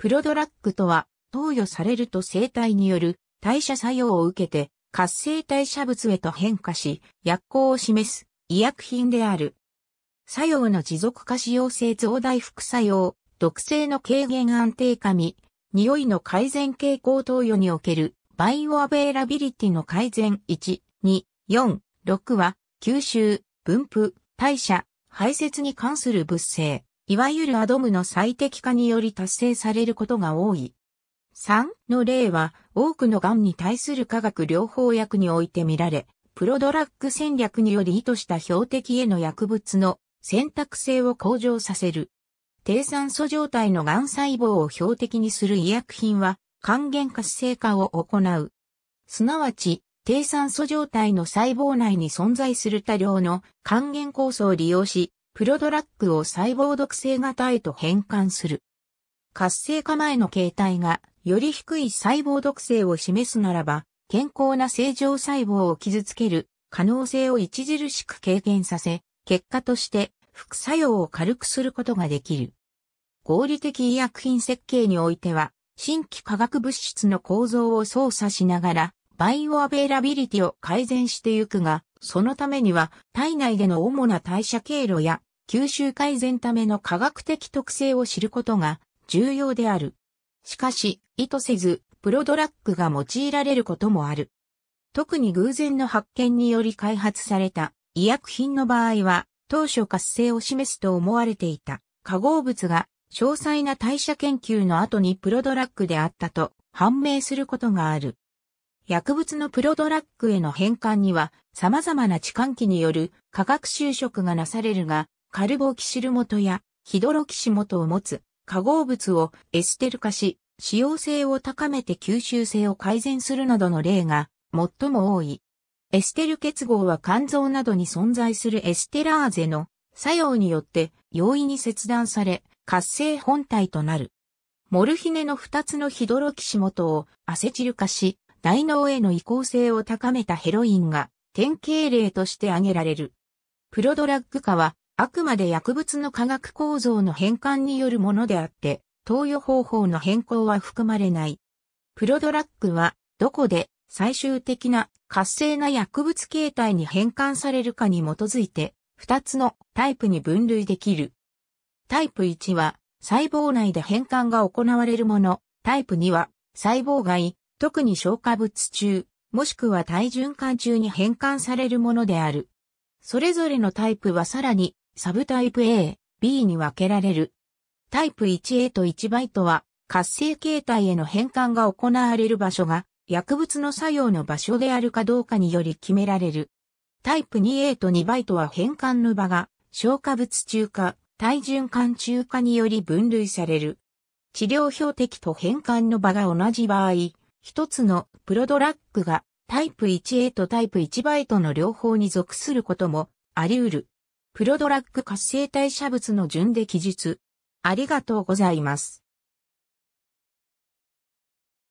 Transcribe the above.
プロドラッグとは、投与されると生体による代謝作用を受けて、活性代謝物へと変化し、薬効を示す医薬品である。作用の持続化使用性増大副作用、毒性の軽減安定化に匂いの改善傾向投与におけるバイオアベイラビリティの改善1、2、4、6は、吸収、分布、代謝、排泄に関する物性。いわゆるアドムの最適化により達成されることが多い。3の例は多くの癌に対する化学療法薬において見られ、プロドラッグ戦略により意図した標的への薬物の選択性を向上させる。低酸素状態の癌細胞を標的にする医薬品は還元活性化を行う。すなわち、低酸素状態の細胞内に存在する多量の還元酵素を利用し、プロドラッグを細胞毒性型へと変換する。活性化前の形態がより低い細胞毒性を示すならば、健康な正常細胞を傷つける可能性を著しく軽減させ、結果として副作用を軽くすることができる。合理的医薬品設計においては、新規化学物質の構造を操作しながら、バイオアベイラビリティを改善してゆくが、そのためには体内での主な代謝経路や吸収改善ための科学的特性を知ることが重要である。しかし、意図せず、プロドラッグが用いられることもある。特に偶然の発見により開発された医薬品の場合は、当初活性を示すと思われていた化合物が詳細な代謝研究の後にプロドラッグであったと判明することがある。薬物のプロドラッグへの変換には様々な置換器による化学修飾がなされるが、カルボキシル元やヒドロキシ元を持つ化合物をエステル化し、使用性を高めて吸収性を改善するなどの例が最も多い。エステル結合は肝臓などに存在するエステラーゼの作用によって容易に切断され、活性本体となる。モルヒネの2つのヒドロキシ元をアセチル化し、大脳への移行性を高めたヘロインが典型例として挙げられる。プロドラッグ化はあくまで薬物の化学構造の変換によるものであって、投与方法の変更は含まれない。プロドラッグはどこで最終的な活性な薬物形態に変換されるかに基づいて2つのタイプに分類できる。タイプ1は細胞内で変換が行われるもの、タイプ2は細胞外、特に消化物中、もしくは体循環中に変換されるものである。それぞれのタイプはさらに、サブタイプ A、B に分けられる。タイプ 1A と1イとは、活性形態への変換が行われる場所が、薬物の作用の場所であるかどうかにより決められる。タイプ 2A と2イとは変換の場が、消化物中か、体循環中かにより分類される。治療標的と変換の場が同じ場合、一つのプロドラッグがタイプ 1A とタイプ 1B との両方に属することもあり得る。プロドラッグ活性代謝物の順で記述。ありがとうございます。